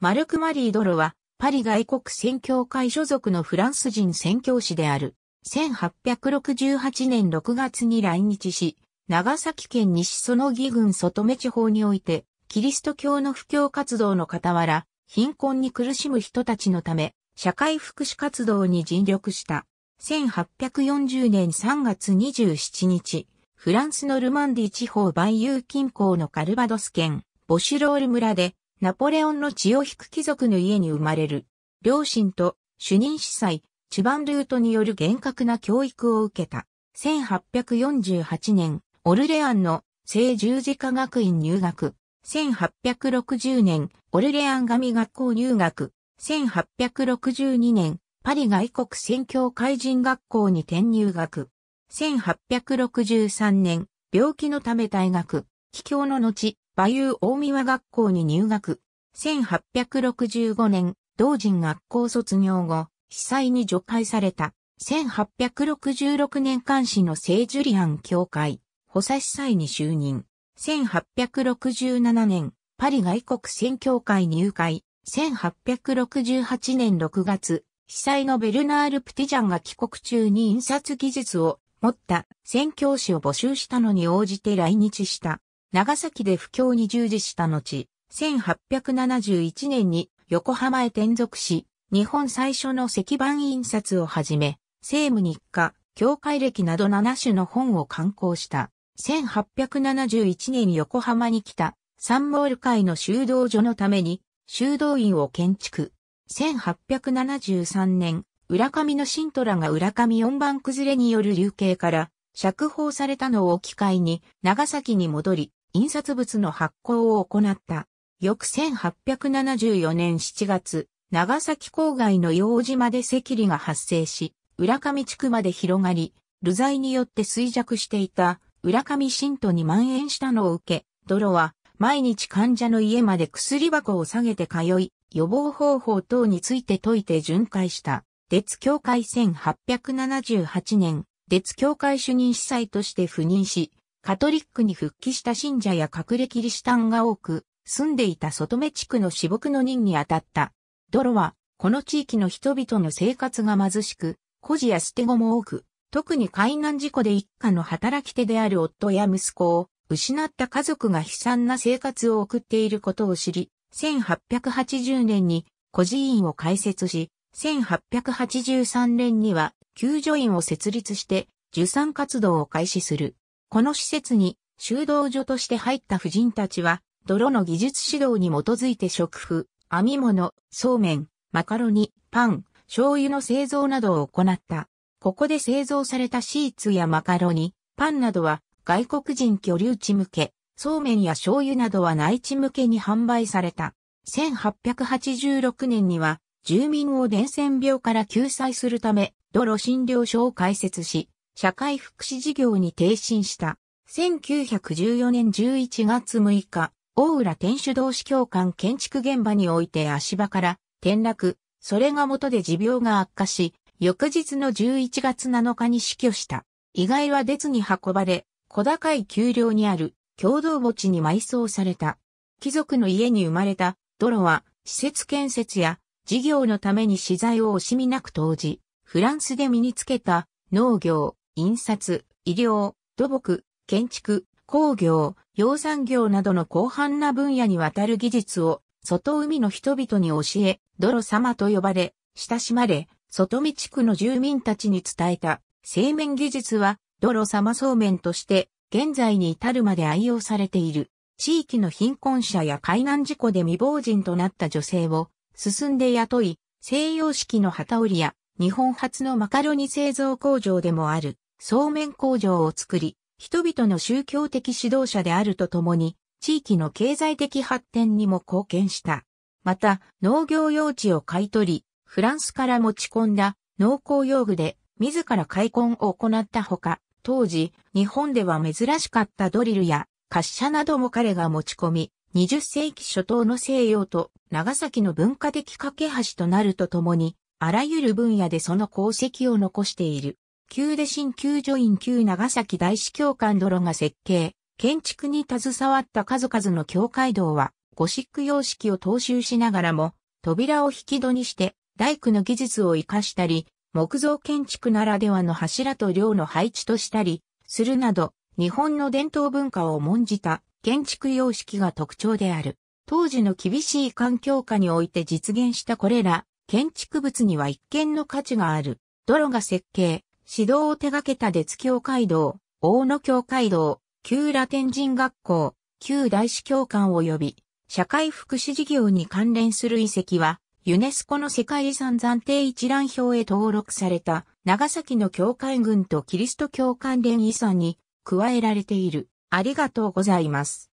マルク・マリー・ドロは、パリ外国宣教会所属のフランス人宣教師である。1868年6月に来日し、長崎県西園木郡外目地方において、キリスト教の布教活動の傍ら、貧困に苦しむ人たちのため、社会福祉活動に尽力した。1840年3月27日、フランスのルマンディ地方バイユー近郊のカルバドス県、ボシュロール村で、ナポレオンの血を引く貴族の家に生まれる。両親と主任司祭、チュバンルートによる厳格な教育を受けた。1848年、オルレアンの聖十字科学院入学。1860年、オルレアン神学校入学。1862年、パリ外国宣教会人学校に転入学。1863年、病気のため退学。帰郷の後、馬ー大宮学校に入学。1865年、同人学校卒業後、被災に除外された。1866年監視の聖ジュリアン教会、補佐司祭に就任。1867年、パリ外国宣教会入会。1868年6月、被災のベルナール・プティジャンが帰国中に印刷技術を持った宣教師を募集したのに応じて来日した。長崎で布教に従事した後、1871年に横浜へ転属し、日本最初の石版印刷をはじめ、政務日課、教会歴など7種の本を刊行した。1871年横浜に来た、サンモール会の修道所のために、修道院を建築。1873年、浦上の新虎が浦上四番崩れによる流刑から釈放されたのを機会に長崎に戻り、印刷物の発行を行った。翌1874年7月、長崎郊外の洋島で赤痢が発生し、浦上地区まで広がり、流罪によって衰弱していた浦上信徒に蔓延したのを受け、泥は毎日患者の家まで薬箱を下げて通い、予防方法等について説いて巡回した。鉄協会1878年、鉄協会主任司祭として赴任し、カトリックに復帰した信者や隠れキリシタンが多く、住んでいた外目地区の私牧の任に当たった。ドロは、この地域の人々の生活が貧しく、孤児や捨て子も多く、特に海難事故で一家の働き手である夫や息子を失った家族が悲惨な生活を送っていることを知り、1880年に孤児院を開設し、1883年には救助院を設立して、受産活動を開始する。この施設に修道女として入った婦人たちは、泥の技術指導に基づいて食譜、編み物、そうめん、マカロニ、パン、醤油の製造などを行った。ここで製造されたシーツやマカロニ、パンなどは外国人居留地向け、そうめんや醤油などは内地向けに販売された。1886年には住民を伝染病から救済するため、泥診療所を開設し、社会福祉事業に転身した。1914年11月6日、大浦天主同士教官建築現場において足場から転落、それが元で持病が悪化し、翌日の11月7日に死去した。意外は出に運ばれ、小高い丘陵にある共同墓地に埋葬された。貴族の家に生まれた泥は施設建設や事業のために資材を惜しみなく投じ、フランスで身につけた農業、印刷、医療、土木、建築、工業、養蚕業などの広範な分野にわたる技術を、外海の人々に教え、泥様と呼ばれ、親しまれ、外海地区の住民たちに伝えた、製麺技術は、泥様そうめんとして、現在に至るまで愛用されている。地域の貧困者や海難事故で未亡人となった女性を、進んで雇い、西洋式の旗織りや、日本初のマカロニ製造工場でもある。そうめん工場を作り、人々の宗教的指導者であるとともに、地域の経済的発展にも貢献した。また、農業用地を買い取り、フランスから持ち込んだ農耕用具で自ら開墾を行ったほか、当時、日本では珍しかったドリルや滑車なども彼が持ち込み、20世紀初頭の西洋と長崎の文化的架け橋となるとともに、あらゆる分野でその功績を残している。旧シ新旧女院旧長崎大司教官泥が設計、建築に携わった数々の教会堂は、ゴシック様式を踏襲しながらも、扉を引き戸にして、大工の技術を活かしたり、木造建築ならではの柱と梁の配置としたり、するなど、日本の伝統文化を重んじた建築様式が特徴である。当時の厳しい環境下において実現したこれら、建築物には一見の価値がある。泥が設計、指導を手掛けた鉄教会堂、大野教会堂、旧ラテン人学校、旧大司教官及び、社会福祉事業に関連する遺跡は、ユネスコの世界遺産暫定一覧表へ登録された、長崎の教会群とキリスト教関連遺産に加えられている。ありがとうございます。